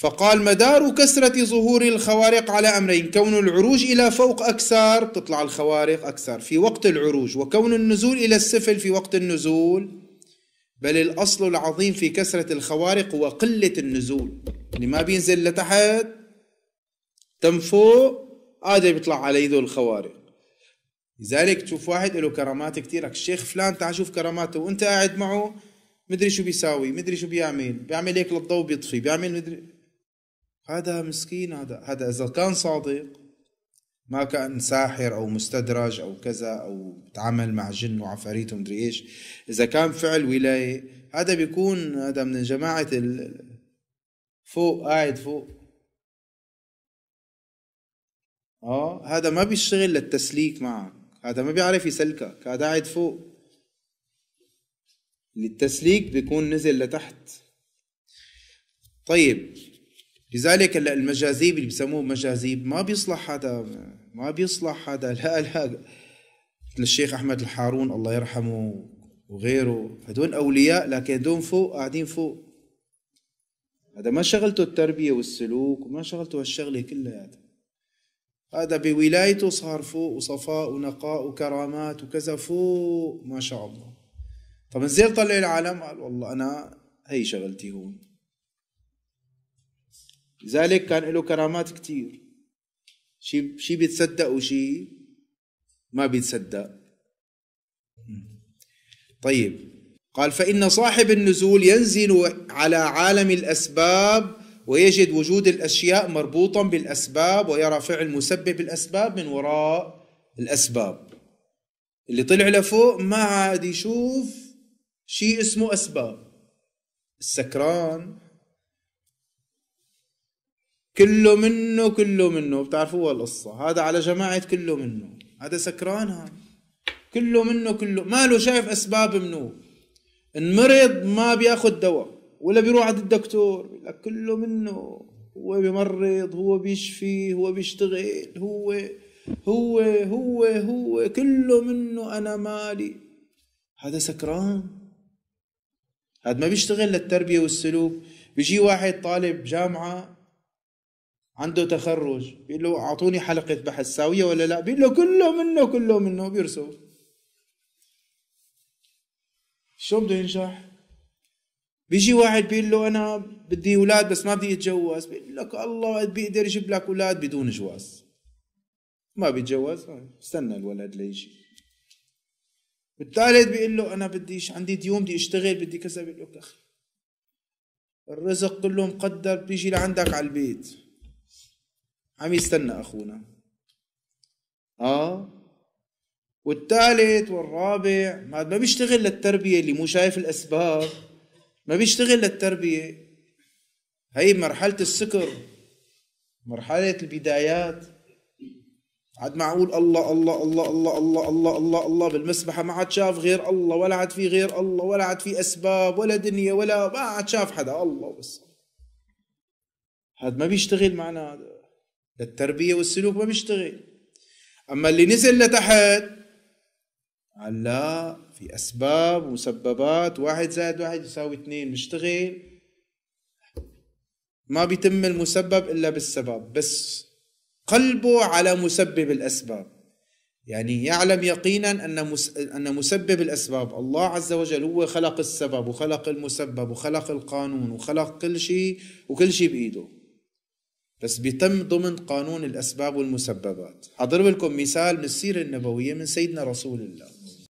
فقال مدار كسرة ظهور الخوارق على أمرين كون العروج إلى فوق أكثر تطلع الخوارق أكثر في وقت العروج وكون النزول إلى السفل في وقت النزول بل الأصل العظيم في كسرة الخوارق هو قلة النزول اللي ما بينزل لتحت تم فوق هذا آه بيطلع عليه ذو الخوارق لذلك تشوف واحد له كرامات كثير الشيخ فلان تعال شوف كراماته وانت قاعد معه مدري شو بيساوي مدري شو بيعمل بيعمل هيك للضوء بيطفي بيعمل مدري هذا مسكين هذا هذا اذا كان صادق ما كان ساحر او مستدرج او كذا او تعامل مع جن وعفاريت ومدري ايش اذا كان فعل ولايه هذا بيكون هذا من جماعه فوق قاعد فوق اه هذا ما بيشتغل للتسليك معك هذا ما بيعرف يسلكك هذا قاعد فوق للتسليك بيكون نزل لتحت طيب لذلك المجاذيب اللي بسموه مجاذيب ما بيصلح هذا ما بيصلح هذا لا لا الشيخ احمد الحارون الله يرحمه وغيره هدول اولياء لكن هدول فوق قاعدين فوق هذا ما شغلته التربيه والسلوك وما شغلته هالشغله كلها هذا هذا بولايته صار فوق وصفاء ونقاء وكرامات وكذا فوق ما شاء الله طب نزل طلع العالم قال والله انا هي شغلتي هون لذلك كان له كرامات كثير شيء شيء بيتصدق وشيء ما بيتصدق طيب قال فإن صاحب النزول ينزل على عالم الأسباب ويجد وجود الأشياء مربوطا بالأسباب ويرى فعل مسبب الأسباب من وراء الأسباب اللي طلع لفوق ما عاد يشوف شيء اسمه أسباب السكران كله منه كله منه بتعرفوا القصة هذا على جماعة كله منه هذا سكران هذا كله منه كله ما له شايف أسباب منه المريض ما بياخد دواء ولا بيروح عند الدكتور لك كله منه هو بيمرض هو بيشفي هو بيشتغل هو هو هو هو كله منه أنا مالي هذا سكران هذا ما بيشتغل للتربية والسلوك بيجي واحد طالب جامعة عنده تخرج بيقول له اعطوني حلقه بحث ساويه ولا لا بيقول له كله منه كله منه بيرسم شو بده ينجح بيجي واحد بيقول له انا بدي اولاد بس ما بدي اتجوز بيقول لك الله بيقدر يجيب لك اولاد بدون جواز ما بيتجوز استنى الولد ليجي والثالث بيقول له انا بدي عندي ديون بدي اشتغل بدي كذا بيقول لك اخي الرزق كله مقدر بيجي لعندك على البيت عم يستنى أخونا آه والثالث والرابع ما بيشتغل للتربية اللي مو شايف الأسباب ما بيشتغل للتربية هي مرحلة السكر مرحلة البدايات عاد معقول الله الله الله الله الله الله الله الله بالمسبحة ما عاد شاف غير الله ولا عاد في غير الله ولا عاد في أسباب ولا دنيا ولا ما عاد شاف حدا الله بس هذا ما بيشتغل معنا هذا للتربيه والسلوك ما بيشتغل اما اللي نزل لتحت لا في اسباب ومسببات واحد زائد واحد يساوي اثنين مشتغل ما بيتم المسبب الا بالسبب بس قلبه على مسبب الاسباب يعني يعلم يقينا ان ان مسبب الاسباب الله عز وجل هو خلق السبب وخلق المسبب وخلق القانون وخلق كل شيء وكل شيء بايده بس بيتم ضمن قانون الأسباب والمسببات هضرب لكم مثال من السيرة النبوية من سيدنا رسول الله